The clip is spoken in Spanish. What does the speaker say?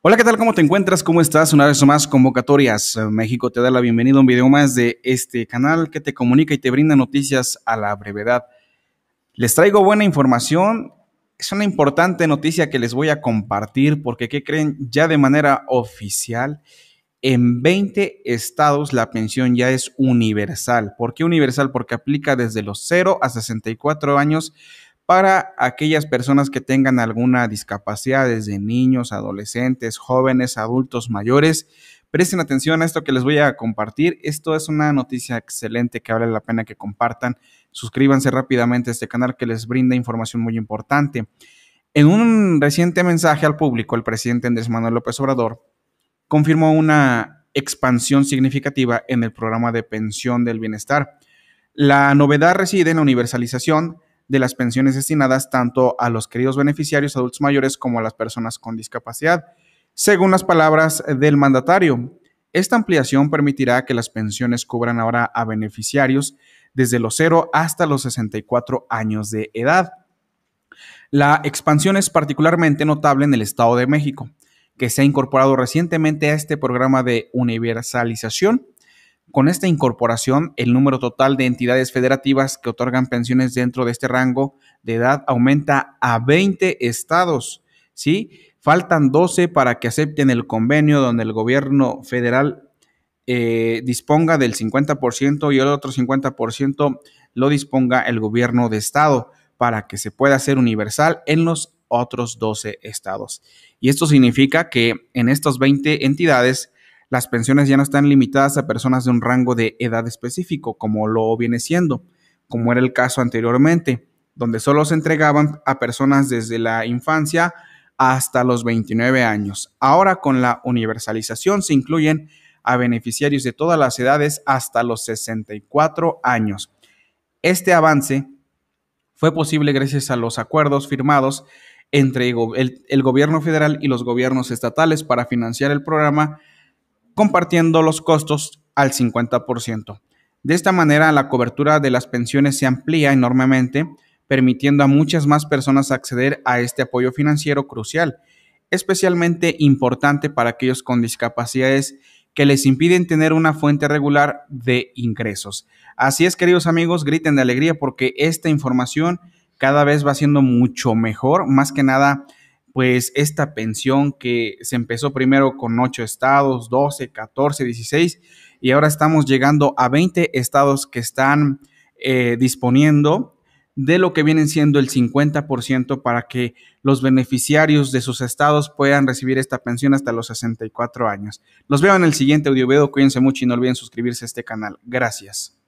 Hola, ¿qué tal? ¿Cómo te encuentras? ¿Cómo estás? Una vez más, convocatorias. Eh, México te da la bienvenida a un video más de este canal que te comunica y te brinda noticias a la brevedad. Les traigo buena información. Es una importante noticia que les voy a compartir porque, ¿qué creen? Ya de manera oficial, en 20 estados la pensión ya es universal. ¿Por qué universal? Porque aplica desde los 0 a 64 años para aquellas personas que tengan alguna discapacidad, desde niños, adolescentes, jóvenes, adultos, mayores. Presten atención a esto que les voy a compartir. Esto es una noticia excelente que vale la pena que compartan. Suscríbanse rápidamente a este canal que les brinda información muy importante. En un reciente mensaje al público, el presidente Andrés Manuel López Obrador confirmó una expansión significativa en el programa de pensión del bienestar. La novedad reside en la universalización de las pensiones destinadas tanto a los queridos beneficiarios adultos mayores como a las personas con discapacidad. Según las palabras del mandatario, esta ampliación permitirá que las pensiones cubran ahora a beneficiarios desde los 0 hasta los 64 años de edad. La expansión es particularmente notable en el Estado de México, que se ha incorporado recientemente a este programa de universalización con esta incorporación, el número total de entidades federativas que otorgan pensiones dentro de este rango de edad aumenta a 20 estados, ¿sí? Faltan 12 para que acepten el convenio donde el gobierno federal eh, disponga del 50% y el otro 50% lo disponga el gobierno de estado para que se pueda hacer universal en los otros 12 estados. Y esto significa que en estos 20 entidades las pensiones ya no están limitadas a personas de un rango de edad específico, como lo viene siendo, como era el caso anteriormente, donde solo se entregaban a personas desde la infancia hasta los 29 años. Ahora con la universalización se incluyen a beneficiarios de todas las edades hasta los 64 años. Este avance fue posible gracias a los acuerdos firmados entre el, gobierno federal y los gobiernos estatales para financiar el programa compartiendo los costos al 50%. De esta manera, la cobertura de las pensiones se amplía enormemente, permitiendo a muchas más personas acceder a este apoyo financiero crucial, especialmente importante para aquellos con discapacidades que les impiden tener una fuente regular de ingresos. Así es, queridos amigos, griten de alegría porque esta información cada vez va siendo mucho mejor, más que nada pues esta pensión que se empezó primero con 8 estados, 12, 14, 16 y ahora estamos llegando a 20 estados que están eh, disponiendo de lo que vienen siendo el 50% para que los beneficiarios de sus estados puedan recibir esta pensión hasta los 64 años. Los veo en el siguiente audio video, cuídense mucho y no olviden suscribirse a este canal. Gracias.